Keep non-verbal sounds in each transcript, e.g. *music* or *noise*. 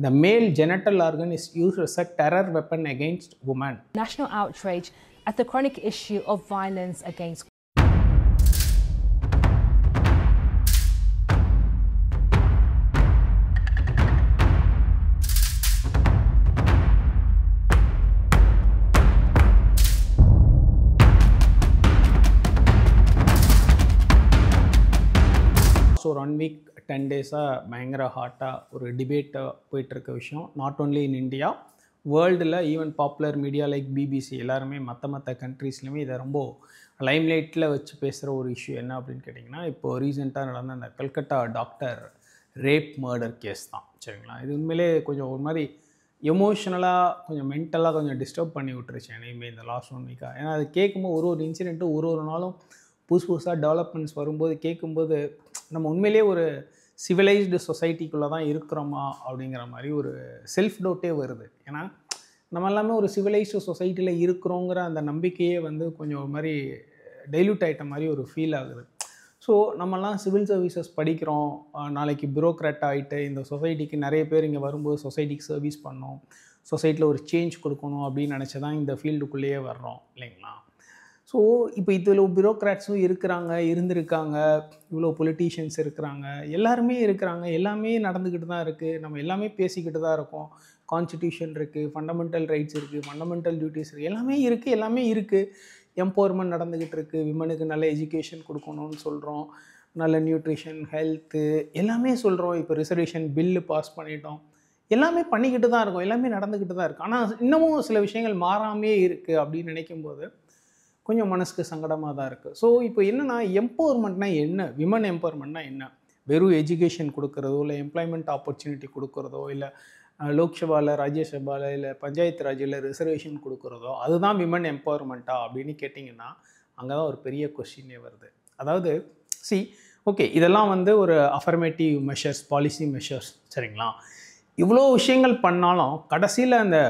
The male genital organ is used as a terror weapon against women. National outrage at the chronic issue of violence against So one week ten டேஸாக பயங்கர ஹாட்டாக ஒரு டிபேட்டாக போயிட்டுருக்க விஷயம் not only in India வேர்ல்டில் even popular media like BBC எல்லாருமே மற்ற மற்ற கண்ட்ரீஸ்லையுமே இதை ரொம்ப லைம்லைட்டில் வச்சு பேசுகிற ஒரு இஷ்யூ என்ன அப்படின்னு கேட்டிங்கன்னா இப்போது ரீசெண்டாக நடந்த அந்த Calcutta doctor rape murder case தான் சரிங்களா இது உண்மையிலே கொஞ்சம் ஒரு மாதிரி எமோஷனலாக கொஞ்சம் மென்டலாக கொஞ்சம் டிஸ்டர்ப் பண்ணி விட்டுருச்சு என்னையுமே இந்த லாஸ்ட் ஒன் வீக்காக ஏன்னா அது கேட்கும்போது ஒரு ஒரு இன்சிடென்ட்டு ஒரு ஒரு நாளும் புதுசு புதுசாக டெவலப்மெண்ட்ஸ் வரும்போது கேட்கும்போது நம்ம உண்மையிலேயே ஒரு சிவிலைஸ்டு சொசைட்டிக்குள்ளே தான் இருக்கிறோமா அப்படிங்கிற மாதிரி ஒரு செல்ஃப் டவுட்டே வருது ஏன்னா நம்ம எல்லாமே ஒரு சிவிலைஸ்டு சொசைட்டியில் இருக்கிறோங்கிற அந்த நம்பிக்கையே வந்து கொஞ்சம் ஒரு மாதிரி டைல்யூட் ஆகிட்ட மாதிரி ஒரு ஃபீல் ஆகுது ஸோ நம்மலாம் சிவில் சர்வீசஸ் படிக்கிறோம் நாளைக்கு பியூரோக்ராட் ஆகிட்டு இந்த சொசைட்டிக்கு நிறைய பேர் இங்கே வரும்போது சொசைட்டிக்கு சர்வீஸ் பண்ணோம் சொசைட்டியில் ஒரு சேஞ்ச் கொடுக்கணும் அப்படின்னு நினச்சி தான் இந்த ஃபீல்டுக்குள்ளேயே வர்றோம் இல்லைங்களா ஸோ இப்போ இதில் பியூரோக்ராட்ஸும் இருக்கிறாங்க இருந்திருக்காங்க இவ்வளோ பொலிட்டீஷியன்ஸ் இருக்கிறாங்க எல்லாருமே இருக்கிறாங்க எல்லாமே நடந்துக்கிட்டு தான் இருக்குது நம்ம எல்லாமே பேசிக்கிட்டு தான் இருக்கோம் கான்ஸ்டியூஷன் இருக்குது ஃபண்டமெண்டல் ரைட்ஸ் இருக்குது ஃபண்டமெண்டல் டியூட்டிஸ் இருக்குது எல்லாமே இருக்குது எல்லாமே இருக்குது எம்பவர்மெண்ட் நடந்துக்கிட்டு இருக்குது விமனுக்கு நல்ல எஜுகேஷன் கொடுக்கணும்னு சொல்கிறோம் நல்ல நியூட்ரிஷன் ஹெல்த்து எல்லாமே சொல்கிறோம் இப்போ ரிசர்வேஷன் பில்லு பாஸ் பண்ணிட்டோம் எல்லாமே பண்ணிக்கிட்டு தான் இருக்கும் எல்லாமே நடந்துக்கிட்டு தான் இருக்குது ஆனால் இன்னமும் சில விஷயங்கள் மாறாமே இருக்குது அப்படின்னு நினைக்கும் போது கொஞ்சம் மனசுக்கு சங்கடமாக தான் இருக்குது ஸோ இப்போ என்னென்னா எம்பவர்மெண்ட்னால் என்ன விமன் எம்பவர்மெண்ட்னால் என்ன வெறும் எஜுகேஷன் கொடுக்குறதோ இல்லை எம்ப்ளாய்மெண்ட் ஆப்பர்ச்சுனிட்டி கொடுக்குறதோ இல்லை லோக்சபாவில் ராஜ்யசபாவில் இல்லை பஞ்சாயத்து ராஜில் ரிசர்வேஷன் கொடுக்குறதோ அதுதான் விமன் எம்பவர்மெண்ட்டா அப்படின்னு கேட்டிங்கன்னா அங்கே தான் ஒரு பெரிய கொஷினே வருது அதாவது சி ஓகே இதெல்லாம் வந்து ஒரு அஃபர்மேட்டிவ் மெஷர்ஸ் பாலிசி மெஷர்ஸ் சரிங்களா இவ்வளோ விஷயங்கள் பண்ணாலும் கடைசியில் அந்த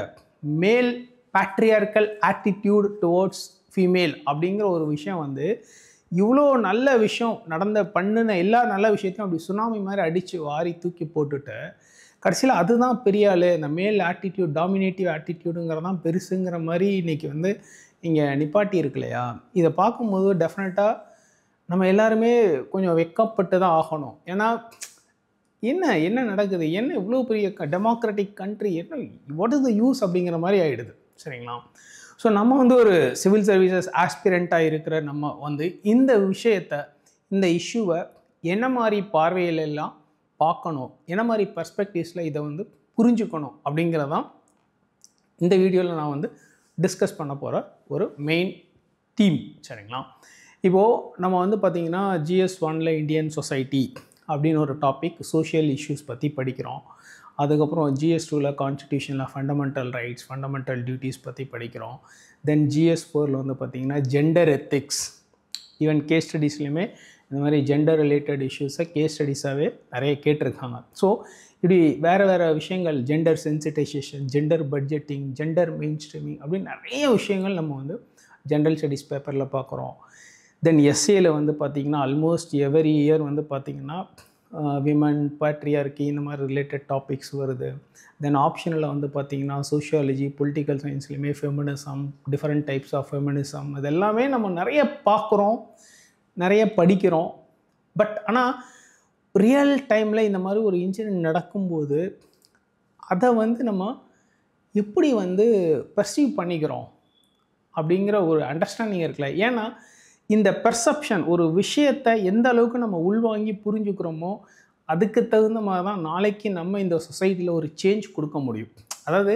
மேல் பேட்ரியார்கல் ஆட்டிடியூட் டுவோர்ட்ஸ் ஃபீமேல் அப்படிங்கிற ஒரு விஷயம் வந்து இவ்வளோ நல்ல விஷயம் நடந்த பண்ணின எல்லா நல்ல விஷயத்தையும் அப்படி சுனாமி மாதிரி அடித்து வாரி தூக்கி போட்டுட்டு கடைசியில் அதுதான் பெரிய ஆள் இந்த மேல் ஆட்டிடியூட் டாமினேட்டிவ் ஆட்டிடியூடுங்கிறதான் பெருசுங்கிற மாதிரி இன்றைக்கி வந்து இங்கே நிப்பாட்டி இருக்கு இல்லையா இதை பார்க்கும்போது டெஃபினட்டாக நம்ம எல்லாருமே கொஞ்சம் வெக்கப்பட்டு தான் ஆகணும் ஏன்னா என்ன என்ன நடக்குது என்ன இவ்வளோ பெரிய டெமோக்ராட்டிக் கண்ட்ரி என்ன வாட் இஸ் த யூஸ் அப்படிங்கிற மாதிரி ஆகிடுது சரிங்களா ஸோ நம்ம வந்து ஒரு சிவில் சர்வீசஸ் ஆஸ்பிரண்ட்டாக இருக்கிற நம்ம வந்து இந்த விஷயத்தை இந்த இஷ்யூவை என்ன மாதிரி பார்வையிலெல்லாம் எல்லாம் பார்க்கணும் என்ன மாதிரி பர்ஸ்பெக்டிவ்ஸில் இதை வந்து புரிஞ்சுக்கணும் அப்படிங்கிறதான் இந்த வீடியோவில் நான் வந்து டிஸ்கஸ் பண்ண போகிற ஒரு மெயின் தீம் சரிங்களா இப்போது நம்ம வந்து பார்த்திங்கன்னா ஜிஎஸ் ஒனில் இந்தியன் சொசைட்டி அப்படின்னு ஒரு டாபிக் சோஷியல் இஷ்யூஸ் பற்றி படிக்கிறோம் அதுக்கப்புறம் ஜிஎஸ் டூவில் கான்ஸ்டியூஷனில் ஃபண்டமெண்டல் ரைட்ஸ் ஃபண்டமெண்டல் டியூட்டிஸ் பற்றி படிக்கிறோம் தென் ஜிஎஸ் ஃபோரில் வந்து பார்த்திங்கன்னா ஜெண்டர் எத்திக்ஸ் ஈவன் கேஸ் ஸ்டடீஸ்லையுமே இந்த மாதிரி ஜெண்டர் ரிலேட்டட் இஷ்யூஸை கேஸ் ஸ்டடீஸாகவே நிறைய கேட்டிருக்காங்க ஸோ இப்படி வேறு வேறு விஷயங்கள் gender sensitisation gender budgeting gender mainstreaming அப்படின்னு நிறைய விஷயங்கள் நம்ம வந்து ஜென்ரல் ஸ்டடீஸ் பேப்பரில் பார்க்குறோம் தென் எஸ்ஏயில் வந்து பார்த்திங்கன்னா ஆல்மோஸ்ட் எவரி இயர் வந்து பார்த்திங்கன்னா விமன் பேட்ரியார்கி இந்த மாதிரி ரிலேட்டட் டாபிக்ஸ் வருது தென் ஆப்ஷனில் வந்து பார்த்திங்கன்னா சோஷியாலஜி பொலிட்டிக்கல் சயின்ஸ்லையுமே feminism different types of feminism அது எல்லாமே நம்ம நிறைய பார்க்குறோம் நிறைய படிக்கிறோம் பட் ஆனால் ரியல் டைமில் இந்த மாதிரி ஒரு இன்சிடென்ட் நடக்கும்போது அதை வந்து நம்ம எப்படி வந்து பர்சீவ் பண்ணிக்கிறோம் அப்படிங்கிற ஒரு அண்டர்ஸ்டாண்டிங் இருக்குல்ல ஏன்னா இந்த பெர்செப்ஷன் ஒரு விஷயத்தை எந்த அளவுக்கு நம்ம உள்வாங்கி புரிஞ்சுக்கிறோமோ அதுக்கு தகுந்த மாதிரி தான் நாளைக்கு நம்ம இந்த சொசைட்டியில் ஒரு சேஞ்ச் கொடுக்க முடியும் அதாவது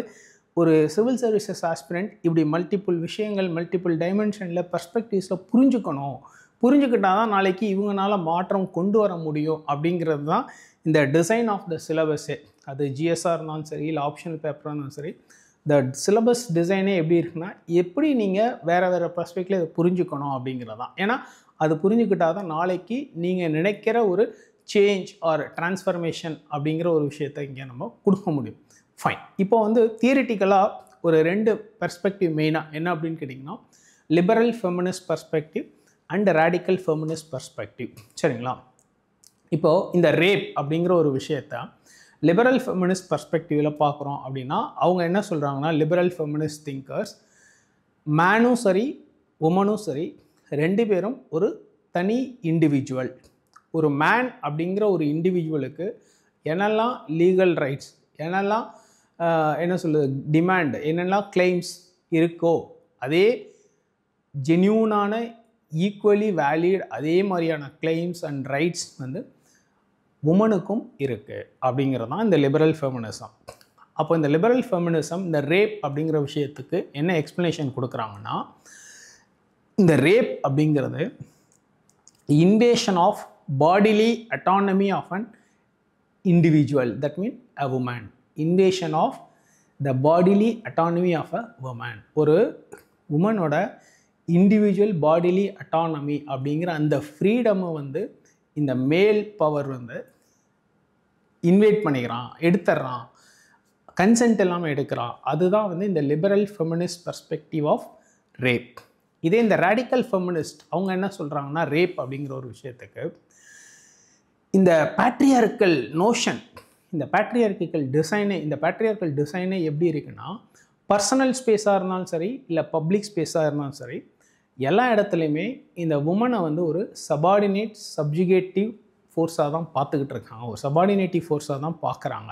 ஒரு சிவில் சர்வீசஸ் ஆஸ்பிரண்ட் இப்படி மல்டிப்புள் விஷயங்கள் மல்டிப்புள் டைமென்ஷனில் பர்ஸ்பெக்டிவ்ஸில் புரிஞ்சுக்கணும் புரிஞ்சுக்கிட்டால் தான் நாளைக்கு இவங்களால் மாற்றம் கொண்டு வர முடியும் அப்படிங்கிறது தான் இந்த டிசைன் ஆஃப் த சிலபஸ்ஸு அது ஜிஎஸ்ஆர் இருந்தாலும் சரி இல்லை ஆப்ஷனல் பேப்பராக இருந்தாலும் சரி இந்த சிலபஸ் டிசைனே எப்படி இருக்குன்னா எப்படி நீங்கள் வேறு வேறு பர்ஸ்பெக்டில் இதை புரிஞ்சுக்கணும் அப்படிங்கிறது தான் ஏன்னா அது புரிஞ்சுக்கிட்டால் தான் நாளைக்கு நீங்கள் நினைக்கிற ஒரு சேஞ்ச் ஆர் டிரான்ஸ்ஃபர்மேஷன் அப்படிங்கிற ஒரு விஷயத்தை இங்கே நம்ம கொடுக்க முடியும் ஃபைன் இப்போ வந்து தியரிட்டிக்கலாக ஒரு ரெண்டு பெர்ஸ்பெக்டிவ் மெயினாக என்ன அப்படின்னு கேட்டிங்கன்னா liberal feminist perspective and radical feminist perspective சரிங்களா இப்போது இந்த ரேப் அப்படிங்கிற ஒரு விஷயத்தை லிபரல் ஃபெமினிஸ்ட் பர்ஸ்பெக்டிவில் பார்க்குறோம் அப்படின்னா அவங்க என்ன சொல்கிறாங்கன்னா லிபரல் ஃபெமினிஸ்ட் திங்கர்ஸ் மேனும் சரி உமனும் சரி ரெண்டு பேரும் ஒரு தனி இண்டிவிஜுவல் ஒரு மேன் அப்படிங்கிற ஒரு இண்டிவிஜுவலுக்கு என்னெல்லாம் லீகல் ரைட்ஸ் என்னெல்லாம் என்ன சொல்லுது டிமாண்ட் என்னெல்லாம் கிளைம்ஸ் இருக்கோ அதே ஜென்யூனான ஈக்குவலி வேலிட் அதே மாதிரியான கிளைம்ஸ் அண்ட் ரைட்ஸ் வந்து உமனுக்கும் இருக்குது அப்படிங்கிறது தான் இந்த லிபரல் ஃபெமினிசம் அப்போ இந்த லிபரல் ஃபெமினிசம் இந்த ரேப் அப்படிங்கிற விஷயத்துக்கு என்ன எக்ஸ்ப்ளனேஷன் கொடுக்குறாங்கன்னா இந்த ரேப் அப்படிங்கிறது invasion of bodily autonomy of an individual that mean a woman invasion of the bodily autonomy of a woman ஒரு உமனோட இண்டிவிஜுவல் பாடிலி அட்டானமி அப்படிங்கிற அந்த ஃப்ரீடமை வந்து இந்த மேல் பவர் வந்து இன்வைட் பண்ணிக்கிறான் எடுத்துட்றான் கன்சென்ட் இல்லாமல் எடுக்கிறான் அதுதான் வந்து இந்த liberal feminist perspective of rape இதே இந்த ரேடிக்கல் ஃபெமினிஸ்ட் அவங்க என்ன சொல்கிறாங்கன்னா ரேப் அப்படிங்கிற ஒரு விஷயத்துக்கு இந்த பேட்ரியார்க்கல் நோஷன் இந்த பேட்ரியார்கல் டிசைனே இந்த பேட்ரியார்க்கல் டிசைனே எப்படி இருக்குன்னா பர்சனல் ஸ்பேஸாக இருந்தாலும் சரி இல்லை பப்ளிக் ஸ்பேஸாக இருந்தாலும் சரி எல்லா இடத்துலையுமே இந்த உமனை வந்து ஒரு சபார்டினேட் சப்ஜுகேட்டிவ் ஃபோர்ஸாக தான் பார்த்துக்கிட்டு இருக்காங்க ஒரு சபார்டினேட்டிவ் ஃபோர்ஸாக தான் பார்க்குறாங்க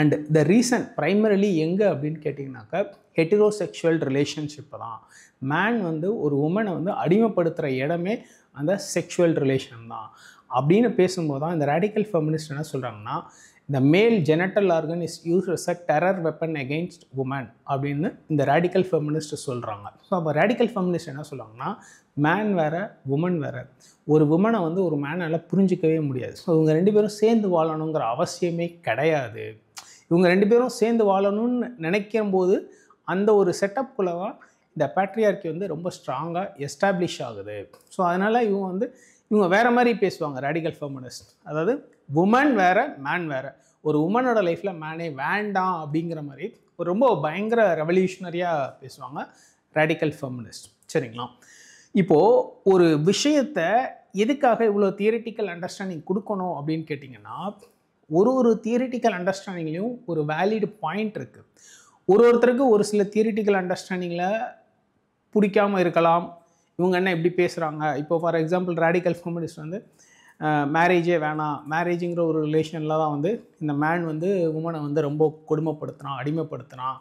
அண்ட் த ரீசன் ப்ரைமரிலி எங்கே அப்படின்னு கேட்டிங்கனாக்கா ஹெட்டிரோசெக்ஷுவல் ரிலேஷன்ஷிப்பு தான் மேன் வந்து ஒரு உமனை வந்து அடிமைப்படுத்துகிற இடமே அந்த செக்ஷுவல் ரிலேஷன் தான் அப்படின்னு பேசும்போது தான் இந்த ரேடிக்கல் ஃபெமினிஸ்ட் என்ன சொல்கிறாங்கன்னா the male genital organ is use as a terror weapon against woman அப்படின்னு இந்த ரேடிக்கல் ஃபெமினிஸ்ட் சொல்கிறாங்க ஸோ அப்போ ரேடிக்கல் ஃபெமினிஸ்ட் என்ன சொல்லுவாங்கன்னா மேன் வேற உமன் வேற ஒரு உமனை வந்து ஒரு மேனால் புரிஞ்சிக்கவே முடியாது ஸோ இவங்க ரெண்டு பேரும் சேர்ந்து வாழணுங்கிற அவசியமே கிடையாது இவங்க ரெண்டு பேரும் சேர்ந்து வாழணும்னு நினைக்கும் போது அந்த ஒரு செட்டப் குள்ளவா இந்த பேட்ரியார்கி வந்து ரொம்ப ஸ்ட்ராங்காக எஸ்டாப்ளிஷ் ஆகுது ஸோ அதனால் இவங்க வந்து இவங்க வேறு மாதிரி பேசுவாங்க ரேடிக்கல் ஃபெமினிஸ்ட் அதாவது உமன் வேறு மேன் வேற ஒரு உமனோட லைஃப்பில் மேனே வேண்டாம் அப்படிங்கிற மாதிரி ஒரு ரொம்ப பயங்கர ரெவல்யூஷனரியாக பேசுவாங்க ரேடிக்கல் ஃபெமினிஸ்ட் சரிங்களா இப்போது ஒரு விஷயத்தை எதுக்காக இவ்வளோ தியரிட்டிக்கல் அண்டர்ஸ்டாண்டிங் கொடுக்கணும் அப்படின்னு கேட்டிங்கன்னா ஒரு ஒரு தியரிட்டிக்கல் அண்டர்ஸ்டாண்டிங்லேயும் ஒரு வேலிடு பாயிண்ட் இருக்குது ஒரு ஒருத்தருக்கு ஒரு சில தியரிட்டிக்கல் அண்டர்ஸ்டாண்டிங்கில் பிடிக்காமல் இருக்கலாம் இவங்க என்ன எப்படி பேசுகிறாங்க இப்போ ஃபார் எக்ஸாம்பிள் ரேடிக்கல் ஃபெமினிஸ்ட் வந்து மேரேஜே வேணாம் மேரேஜுங்கிற ஒரு ரிலேஷனில் தான் வந்து இந்த மேன் வந்து உமனை வந்து ரொம்ப கொடுமைப்படுத்துகிறான் அடிமைப்படுத்துகிறான்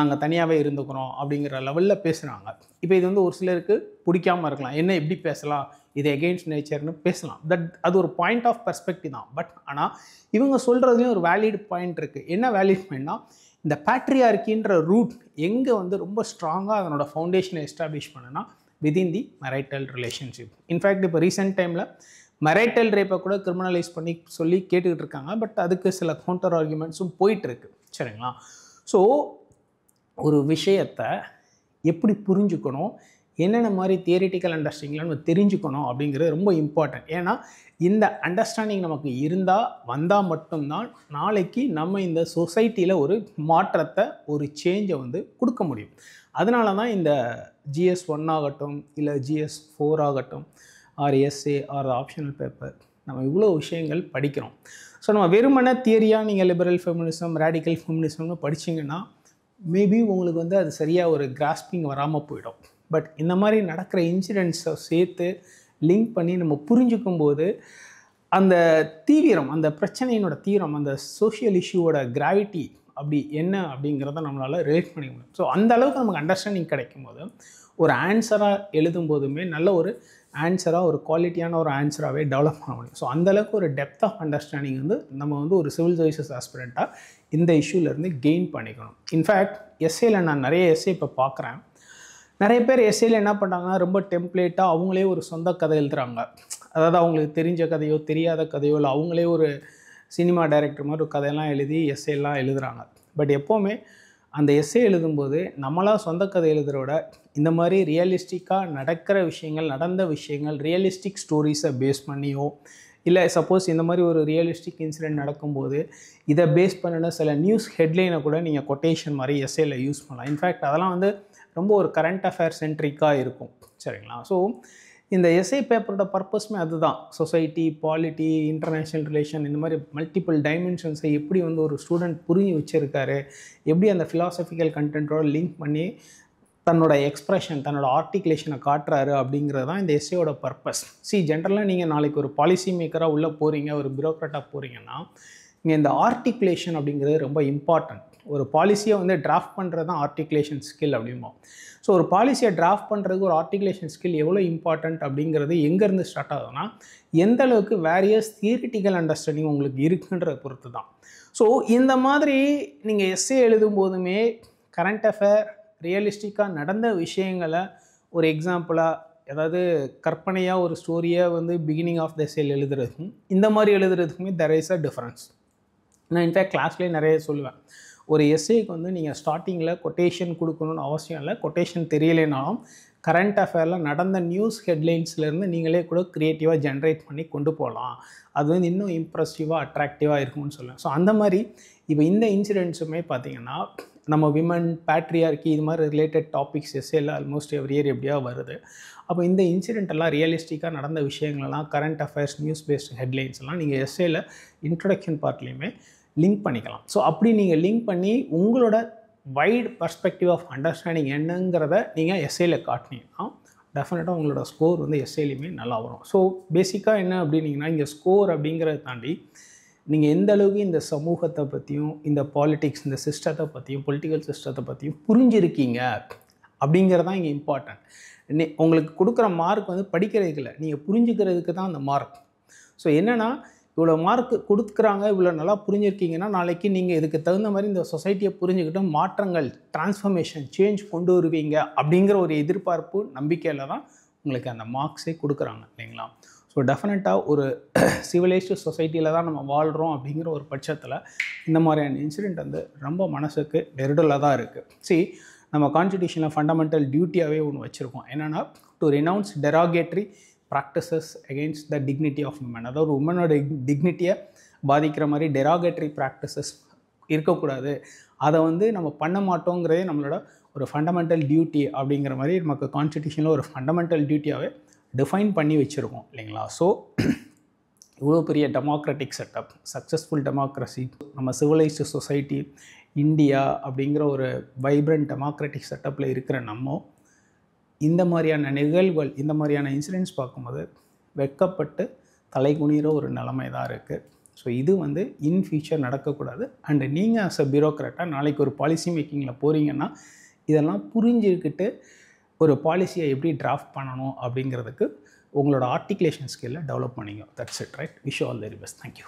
நாங்கள் தனியாகவே இருந்துக்கிறோம் அப்படிங்கிற லெவலில் பேசுகிறாங்க இப்போ இது வந்து ஒரு சிலருக்கு பிடிக்காமல் இருக்கலாம் என்ன எப்படி பேசலாம் இது எகெயின்ஸ்ட் நேச்சர்னு பேசலாம் தட் அது ஒரு பாயிண்ட் ஆஃப் பர்ஸ்பெக்டிவ் தான் பட் ஆனால் இவங்க சொல்கிறதுலேயும் ஒரு வேலிட் பாயிண்ட் இருக்குது என்ன வேலிட் பாயிண்ட்னா இந்த பேட்ரியார்கின்ற ரூட் எங்கே வந்து ரொம்ப ஸ்ட்ராங்காக அதனோட ஃபவுண்டேஷனை எஸ்டாப்ளிஷ் பண்ணுன்னா within the marital relationship in fact இப்போ ரீசெண்ட் டைமில் மெரைட்டல் ரேப்பை கூட கிரிமினலைஸ் பண்ணி சொல்லி கேட்டுக்கிட்டு இருக்காங்க பட் அதுக்கு சில கவுண்டர் ஆர்குமெண்ட்ஸும் போயிட்டுருக்கு சரிங்களா ஸோ ஒரு விஷயத்தை எப்படி புரிஞ்சுக்கணும் என்னென்ன மாதிரி தியரிட்டிக்கல் அண்டர்ஸ்டாண்டிங்கில் நம்ம தெரிஞ்சுக்கணும் அப்படிங்கிறது ரொம்ப இம்பார்ட்டன்ட் ஏன்னா இந்த அண்டர்ஸ்டாண்டிங் நமக்கு இருந்தால் வந்தால் மட்டும்தான் நாளைக்கு நம்ம இந்த சொசைட்டியில் ஒரு மாற்றத்தை ஒரு சேஞ்சை வந்து கொடுக்க முடியும் அதனால தான் இந்த ஜிஎஸ் ஒன் ஆகட்டும் இல்லை ஜிஎஸ் ஃபோர் ஆகட்டும் or essay or optional paper நம்ம இவ்வளோ விஷயங்கள் படிக்கிறோம் ஸோ நம்ம வெறுமன தியரியாக நீங்கள் லிபரல் ஃபெமினிசம் ரேடிக்கல் ஃபெமினிசம்னு படிச்சிங்கன்னா மேபி உங்களுக்கு வந்து அது சரியாக ஒரு கிராஸ்பிங் வராமல் போயிடும் பட் இந்த மாதிரி நடக்கிற இன்சிடென்ட்ஸை சேர்த்து லிங்க் பண்ணி நம்ம புரிஞ்சுக்கும் போது அந்த தீவிரம் அந்த பிரச்சனையினோட தீவிரம் அந்த சோஷியல் இஷ்யூவோட கிராவிட்டி அப்படி என்ன அப்படிங்கிறத நம்மளால் ரிலேட் பண்ணிக்க முடியும் ஸோ அந்த அளவுக்கு நமக்கு அண்டர்ஸ்டாண்டிங் கிடைக்கும் போது ஒரு ஆன்சராக எழுதும் போதுமே நல்ல ஒரு ஆன்சராக ஒரு குவாலிட்டியான ஒரு ஆன்சராகவே டெவலப் பண்ண முடியும் ஸோ அந்தளவுக்கு ஒரு டெப்த் ஆஃப் அண்டர்ஸ்டாண்டிங் வந்து நம்ம வந்து ஒரு சிவில் சர்வீசஸ் ஆஸ்பிரண்ட்டாக இந்த இஷ்யூலேருந்து கெயின் பண்ணிக்கணும் இன்ஃபேக்ட் எஸ்ஏயில் நான் நிறைய எஸ்ஏ இப்போ பார்க்குறேன் நிறைய பேர் எஸ்ஏயில் என்ன பண்ணுறாங்கன்னா ரொம்ப டெம்ப்ளேட்டாக அவங்களே ஒரு சொந்த கதை எழுதுகிறாங்க அதாவது அவங்களுக்கு தெரிஞ்ச கதையோ தெரியாத கதையோ இல்லை அவங்களே ஒரு சினிமா டைரக்டர் மாதிரி ஒரு கதையெல்லாம் எழுதி எஸ்ஏலாம் எழுதுகிறாங்க பட் எப்போவுமே அந்த எஸ்ஸே எழுதும்போது நம்மளாக சொந்த கதை விட இந்த மாதிரி ரியலிஸ்டிக்காக நடக்கிற விஷயங்கள் நடந்த விஷயங்கள் ரியலிஸ்டிக் ஸ்டோரிஸை பேஸ் பண்ணியோ இல்லை சப்போஸ் இந்த மாதிரி ஒரு ரியலிஸ்டிக் இன்சிடெண்ட் நடக்கும்போது இதை பேஸ் பண்ணின சில நியூஸ் ஹெட்லைனை கூட நீங்கள் கொட்டேஷன் மாதிரி எஸ்ஏயில் யூஸ் பண்ணலாம் இன்ஃபேக்ட் அதெல்லாம் வந்து ரொம்ப ஒரு கரண்ட் அஃபேர் சென்ட்ரிக்காக இருக்கும் சரிங்களா ஸோ இந்த எஸ்ஐ பேப்பரோட பர்பஸ்மே அதுதான் சொசைட்டி பாலிட்டி இன்டர்நேஷ்னல் ரிலேஷன் இந்த மாதிரி மல்டிபிள் டைமென்ஷன்ஸை எப்படி வந்து ஒரு ஸ்டூடெண்ட் புரிஞ்சு வச்சுருக்காரு எப்படி அந்த ஃபிலாசபிக்கல் கண்டென்ட்டோட லிங்க் பண்ணி தன்னோட எக்ஸ்ப்ரெஷன் தன்னோட ஆர்டிகுலேஷனை காட்டுறாரு அப்படிங்கிறது தான் இந்த எஸ்ஏயோட பர்பஸ் சி ஜென்ரலாக நீங்கள் நாளைக்கு ஒரு பாலிசி மேக்கராக உள்ளே போகிறீங்க ஒரு பியூரோக்ராட்டாக போகிறீங்கன்னா இங்கே இந்த ஆர்டிகுலேஷன் அப்படிங்கிறது ரொம்ப இம்பார்ட்டண்ட் ஒரு பாலிசியை வந்து டிராஃப்ட் பண்ணுறது தான் ஆர்டிகுலேஷன் ஸ்கில் அப்படிம்போம் ஸோ ஒரு பாலிசியை டிராஃப்ட் பண்ணுறதுக்கு ஒரு ஆர்டிகுலேஷன் ஸ்கில் எவ்வளோ இம்பார்ட்டண்ட் அப்படிங்கிறது எங்கேருந்து ஸ்டார்ட் ஆகுதுன்னா எந்த அளவுக்கு வேரியஸ் தியரிட்டிக்கல் அண்டர்ஸ்டாண்டிங் உங்களுக்கு இருக்குன்றதை பொறுத்து தான் ஸோ இந்த மாதிரி நீங்கள் எஸ்ஏ எழுதும் போதுமே கரண்ட் அஃபேர் ரியலிஸ்டிக்காக நடந்த விஷயங்களை ஒரு எக்ஸாம்பிளாக ஏதாவது கற்பனையாக ஒரு ஸ்டோரியை வந்து பிகினிங் ஆஃப் த செல் எழுதுறதுக்கும் இந்த மாதிரி எழுதுறதுக்குமே தெர் இஸ் அ டிஃப்ரென்ஸ் நான் இன்ஃபேக்ட் கிளாஸ்லேயே நிறைய சொல்லுவேன் ஒரு எஸ்ஏக்கு வந்து நீங்கள் ஸ்டார்டிங்கில் கொட்டேஷன் கொடுக்கணும்னு அவசியம் இல்லை கொட்டேஷன் தெரியலைனாலும் கரண்ட் அஃபேரில் நடந்த நியூஸ் ஹெட்லைன்ஸ்லேருந்து நீங்களே கூட க்ரியேட்டிவாக ஜென்ரேட் பண்ணி கொண்டு போகலாம் அது வந்து இன்னும் இம்ப்ரெசிவாக அட்ராக்டிவாக இருக்கும்னு சொல்லுவேன் ஸோ அந்த மாதிரி இப்போ இந்த இன்சிடென்ட்ஸுமே பார்த்திங்கன்னா நம்ம விமன் பேட்ரியார்க்கி இது மாதிரி ரிலேட்டட் டாபிக்ஸ் எஸ்ஏல ஆல்மோஸ்ட் எவ்ரி இயர் எப்படியோ வருது அப்போ இந்த இன்சிடென்ட்டெல்லாம் எல்லாம் ரியலிஸ்டிக்காக நடந்த விஷயங்கள்லாம் current affairs news based headlines எல்லாம் நீங்கள் எஸ்ஏல இன்ட்ரடக்ஷன் பார்ட்லேயுமே லிங்க் பண்ணிக்கலாம் ஸோ அப்படி நீங்கள் லிங்க் பண்ணி உங்களோட வைட் பர்ஸ்பெக்டிவ் ஆஃப் அண்டர்ஸ்டாண்டிங் என்னங்கிறத நீங்கள் எஸ்ஏயில் காட்டினீங்கன்னா டெஃபினட்டாக உங்களோட ஸ்கோர் வந்து எஸ்ஏலையுமே நல்லா வரும் ஸோ பேசிக்காக என்ன அப்படின்னீங்கன்னா இங்கே ஸ்கோர் அப்படிங்கிறத தாண்டி நீங்கள் எந்த அளவுக்கு இந்த சமூகத்தை பற்றியும் இந்த பாலிட்டிக்ஸ் இந்த சிஸ்டத்தை பற்றியும் பொலிட்டிக்கல் சிஸ்டத்தை பற்றியும் புரிஞ்சிருக்கீங்க அப்படிங்கிறதான் இங்கே இம்பார்ட்டன்ட் உங்களுக்கு கொடுக்குற மார்க் வந்து படிக்கிறதுக்கு இல்லை நீங்கள் புரிஞ்சுக்கிறதுக்கு தான் அந்த மார்க் ஸோ என்னென்னா இவ்வளோ மார்க் கொடுக்குறாங்க இவ்வளோ நல்லா புரிஞ்சிருக்கீங்கன்னா நாளைக்கு நீங்கள் இதுக்கு தகுந்த மாதிரி இந்த சொசைட்டியை புரிஞ்சுக்கிட்டு மாற்றங்கள் டிரான்ஸ்ஃபர்மேஷன் சேஞ்ச் கொண்டு வருவீங்க அப்படிங்கிற ஒரு எதிர்பார்ப்பு நம்பிக்கையில் தான் உங்களுக்கு அந்த மார்க்ஸே கொடுக்குறாங்க இல்லைங்களா ஸோ டெஃபினட்டாக ஒரு சிவிலைஸ்டு *clears throat* சொசைட்டியில் தான் நம்ம வாழ்கிறோம் அப்படிங்கிற ஒரு பட்சத்தில் இந்த மாதிரியான இன்சிடெண்ட் வந்து ரொம்ப மனசுக்கு நெருடலாக தான் இருக்குது சி நம்ம கான்ஸ்டியூஷனில் ஃபண்டமெண்டல் டியூட்டியாகவே ஒன்று வச்சுருக்கோம் என்னென்னா to renounce derogatory practices against the dignity of woman அதாவது உமனோட டிக்னிட்டியை பாதிக்கிற மாதிரி டெராகேட்ரி ப்ராக்டிசஸ் இருக்கக்கூடாது அதை வந்து நம்ம பண்ண மாட்டோங்கிறதே நம்மளோட ஒரு ஃபண்டமெண்டல் டியூட்டி அப்படிங்கிற மாதிரி நமக்கு கான்ஸ்டியூஷனில் ஒரு ஃபண்டமெண்டல் டியூட்டியாகவே டிஃபைன் பண்ணி வச்சுருக்கோம் இல்லைங்களா ஸோ இவ்வளோ பெரிய டெமோக்ராட்டிக் செட்டப் சக்ஸஸ்ஃபுல் டெமோக்ரஸி நம்ம சிவிலைஸ்டு சொசைட்டி இந்தியா அப்படிங்கிற ஒரு வைப்ரண்ட் டெமோக்ராட்டிக் செட்டப்பில் இருக்கிற நம்ம இந்த மாதிரியான நிகழ்வுகள் இந்த மாதிரியான இன்சிடென்ட்ஸ் பார்க்கும்போது வெட்கப்பட்டு தலை குனிகிற ஒரு நிலைமை தான் இருக்குது ஸோ இது வந்து இன் ஃபியூச்சர் நடக்கக்கூடாது அண்டு நீங்கள் ஆஸ் அ பியூரோக்ராட்டாக நாளைக்கு ஒரு பாலிசி மேக்கிங்கில் போகிறீங்கன்னா இதெல்லாம் புரிஞ்சுக்கிட்டு ஒரு பாலிசியை எப்படி டிராஃப்ட் பண்ணணும் அப்படிங்கிறதுக்கு உங்களோட ஆர்டிகுலேஷன் ஸ்கில்லை டெவலப் பண்ணிங்க that's it right wish all very best thank you